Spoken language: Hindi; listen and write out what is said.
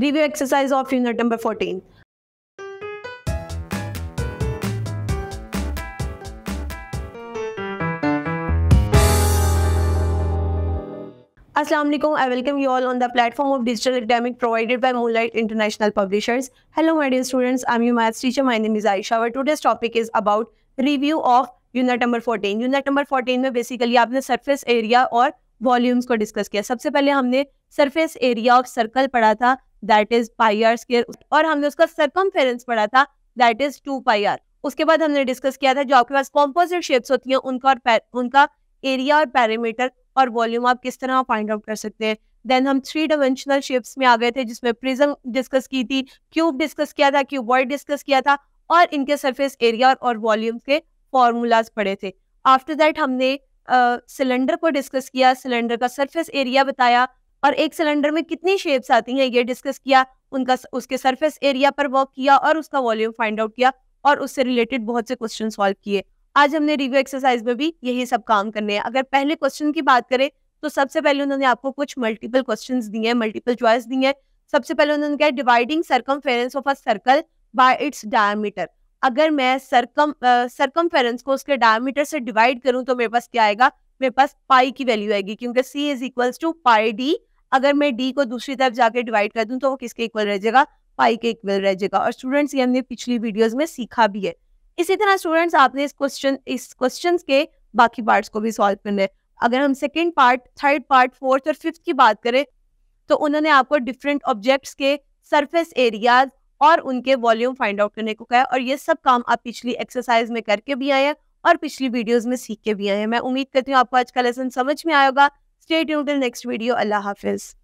Review exercise of unit number fourteen Assalamu alaikum I welcome you all on the platform of digital academic provided by Moonlight International Publishers. Hello, my dear students. I'm your maths teacher. My name is Aisha. Our today's topic is about review of unit number 14. unit number 14 mein basically aapne surface area aur volumes ko discuss kiya sabse pehle humne surface area of circle padha tha that is pi r square और हमने उसका सरकमफेरेंस पढ़ा था that is two pi r उसके बाद हमने डिस्कस किया था जो आपके पास कॉम्पोजिट शेप्स होती हैं उनका और उनका एरिया और पैरामीटर और वॉल्यूम आप किस तरह फाइंड आउट कर सकते हैं देन हम थ्री डायमेंशनल शेप्स में आ गए थे जिसमें प्रिज्म डिस्कस की थी क्यूब डिस्कस किया था क्यूब वर्ड डिस्कस किया था और इनके सरफेस एरिया और वॉल्यूम के फॉर्मूलाज पढ़े थे आफ्टर दैट हमने सिलेंडर uh, को डिस्कस किया सिलेंडर का सरफेस एरिया बताया और एक सिलेंडर में कितनी शेप्स आती हैं ये डिस्कस किया उनका उसके सरफेस एरिया पर वर्क किया और उसका वॉल्यूम फाइंड आउट किया और उससे रिलेटेड बहुत से क्वेश्चन सॉल्व किए आज हमने रिव्यू एक्सरसाइज में भी यही सब काम करने हैं अगर पहले क्वेश्चन की बात करें तो सबसे पहले उन्होंने आपको कुछ मल्टीपल क्वेश्चन दिए हैं मल्टीपल चॉइस दिए हैं सबसे पहले उन्होंने क्या dividing circum of a circle by its diameter अगर मैं सरकम सरकम को उसके डायमीटर से डिवाइड करूं तो मेरे पास क्या आएगा मेरे पास पाई की वैल्यू आएगी क्योंकि C is equals to pi D अगर मैं डी को दूसरी तरफ जाके डिवाइड कर दूं तो वो किसके इक्वल रह जाएगा पाई के इक्वल रह जाएगा और स्टूडेंट्स ये हमने पिछली वीडियोस में सीखा भी है इसी तरह स्टूडेंट्स आपने इस क्वेश्चन इस क्वेश्चन के बाकी पार्ट को भी सॉल्व करना है अगर हम second part third part fourth और फिफ्थ की बात करें तो उन्होंने आपको डिफरेंट ऑब्जेक्ट्स के सरफेस एरियाज और उनके वॉल्यूम फाइंड आउट करने को कहा और ये सब काम आप पिछली एक्सरसाइज में करके भी आए हैं और पिछली वीडियोस में सीख के भी आए हैं मैं उम्मीद करती हूँ आपको आज का लेसन समझ में आएगा Stay tuned till next video. Allah Hafiz.